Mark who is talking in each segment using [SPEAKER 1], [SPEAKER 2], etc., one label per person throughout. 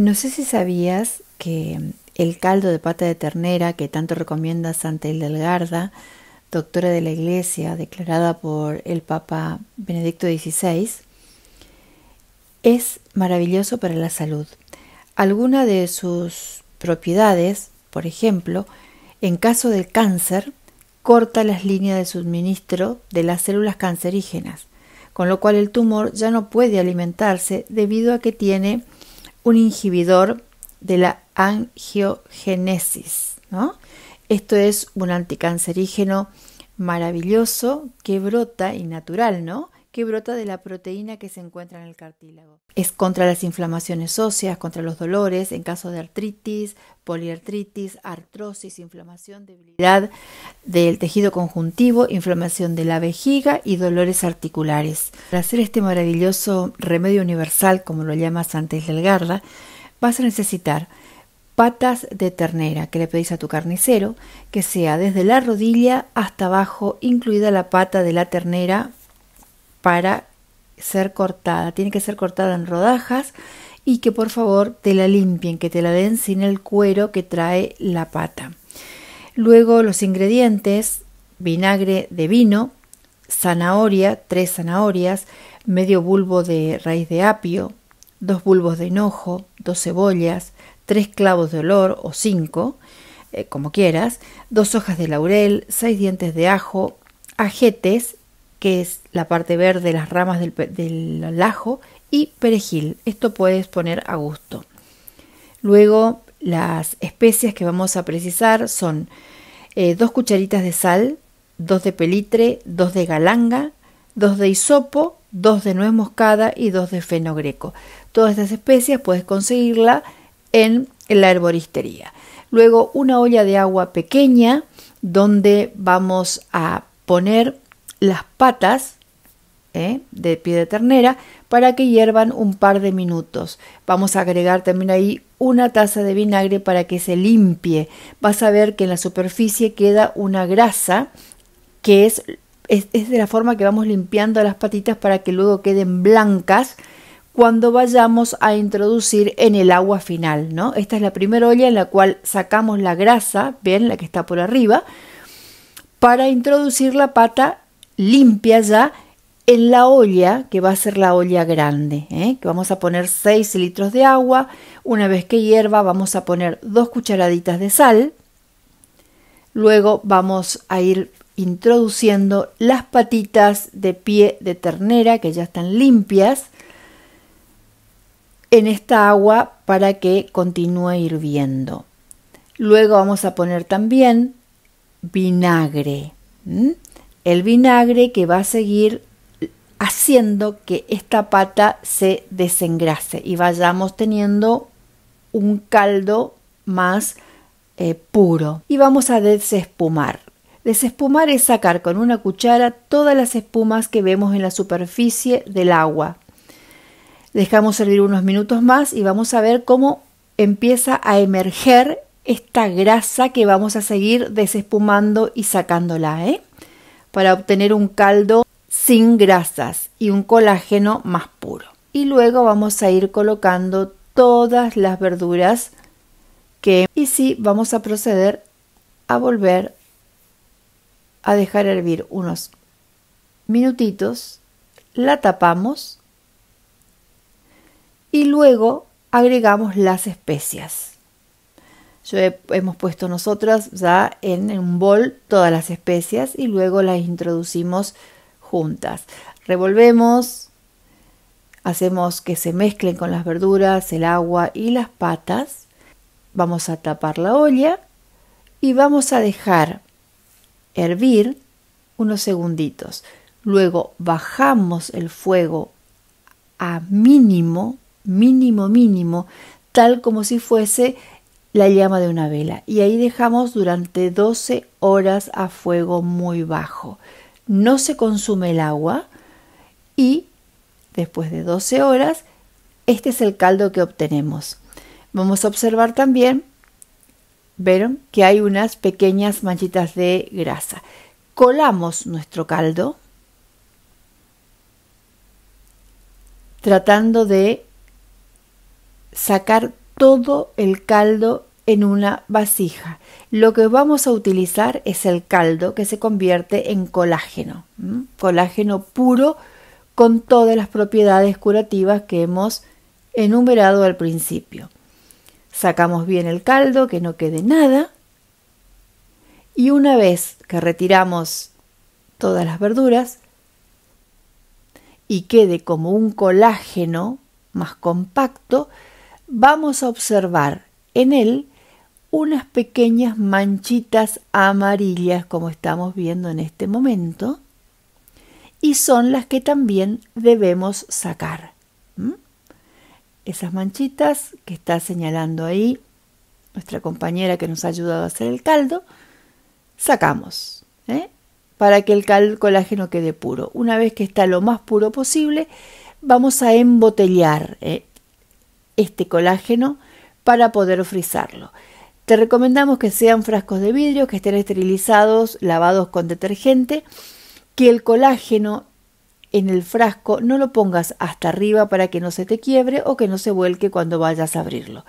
[SPEAKER 1] No sé si sabías que mm, el caldo de pata de ternera que tanto recomienda Santa Hildegarda, doctora de la Iglesia, declarada por el Papa Benedicto XVI, es maravilloso para la salud. Alguna de sus propiedades, por ejemplo, en caso de cáncer, corta las líneas de suministro de las células cancerígenas, con lo cual el tumor ya no puede alimentarse debido a que tiene un inhibidor de la angiogénesis. ¿no? Esto es un anticancerígeno maravilloso que brota y natural, ¿no? que brota de la proteína que se encuentra en el cartílago. Es contra las inflamaciones óseas, contra los dolores en caso de artritis, poliartritis, artrosis, inflamación, debilidad del tejido conjuntivo, inflamación de la vejiga y dolores articulares. Para hacer este maravilloso remedio universal, como lo llama del garra, vas a necesitar patas de ternera que le pedís a tu carnicero, que sea desde la rodilla hasta abajo, incluida la pata de la ternera para ser cortada. Tiene que ser cortada en rodajas y que por favor te la limpien, que te la den sin el cuero que trae la pata. Luego los ingredientes, vinagre de vino, zanahoria, tres zanahorias, medio bulbo de raíz de apio, dos bulbos de enojo, dos cebollas, tres clavos de olor o cinco, eh, como quieras, dos hojas de laurel, seis dientes de ajo, ajetes que es la parte verde, de las ramas del, ajo y perejil. Esto puedes poner a gusto. Luego las especias que vamos a precisar son eh, dos cucharitas de sal, dos de pelitre, dos de galanga, dos de isopo, dos de nuez moscada y dos de fenogreco. Todas estas especias puedes conseguirla en la herboristería. Luego una olla de agua pequeña donde vamos a poner las patas ¿eh? de pie de ternera para que hiervan un par de minutos. Vamos a agregar también ahí una taza de vinagre para que se limpie. Vas a ver que en la superficie queda una grasa que es, es, de la forma que vamos limpiando las patitas para que luego queden blancas cuando vayamos a introducir en el agua final, ¿no? Esta es la primera olla en la cual sacamos la grasa, bien, la que está por arriba, para introducir la pata limpia ya en la olla, que va a ser la olla grande, ¿eh? que vamos a poner 6 litros de agua. Una vez que hierva, vamos a poner 2 cucharaditas de sal. Luego vamos a ir introduciendo las patitas de pie de ternera, que ya están limpias, en esta agua para que continúe hirviendo. Luego vamos a poner también vinagre el vinagre que va a seguir haciendo que esta pata se desengrase y vayamos teniendo un caldo más eh, puro. Y vamos a desespumar. Desespumar es sacar con una cuchara todas las espumas que vemos en la superficie del agua. Dejamos hervir unos minutos más y vamos a ver cómo empieza a emerger esta grasa que vamos a seguir desespumando y sacándola. ¿eh? para obtener un caldo sin grasas y un colágeno más puro. Y luego vamos a ir colocando todas las verduras que y sí vamos a proceder a volver a dejar hervir unos minutitos, la tapamos y luego agregamos las especias. Yo hemos puesto nosotras ya en un bol todas las especias y luego las introducimos juntas. Revolvemos, hacemos que se mezclen con las verduras, el agua y las patas. Vamos a tapar la olla y vamos a dejar hervir unos segunditos. Luego bajamos el fuego a mínimo, mínimo, mínimo, tal como si fuese la llama de una vela y ahí dejamos durante 12 horas a fuego muy bajo. No se consume el agua y después de 12 horas este es el caldo que obtenemos. Vamos a observar también, vieron que hay unas pequeñas manchitas de grasa. Colamos nuestro caldo tratando de sacar todo el caldo en una vasija. Lo que vamos a utilizar es el caldo que se convierte en colágeno, colágeno puro con todas las propiedades curativas que hemos enumerado al principio. Sacamos bien el caldo, que no quede nada, y una vez que retiramos todas las verduras y quede como un colágeno más compacto, vamos a observar en él unas pequeñas manchitas amarillas como estamos viendo en este momento y son las que también debemos sacar. Esas manchitas que está señalando ahí nuestra compañera que nos ha ayudado a hacer el caldo, sacamos ¿eh? para que el colágeno quede puro. Una vez que está lo más puro posible, vamos a embotellar. ¿eh? este colágeno para poder frizarlo. Te recomendamos que sean frascos de vidrio, que estén esterilizados, lavados con detergente, que el colágeno en el frasco no lo pongas hasta arriba para que no se te quiebre o que no se vuelque cuando vayas a abrirlo.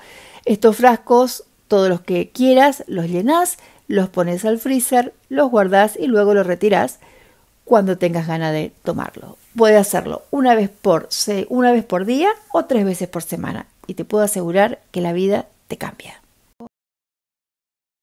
[SPEAKER 1] Estos frascos, todos los que quieras, los llenas, los pones al freezer, los guardás y luego los retiras cuando tengas ganas de tomarlo. Puedes hacerlo una vez, por, una vez por día o tres veces por semana y te puedo asegurar que la vida te cambia.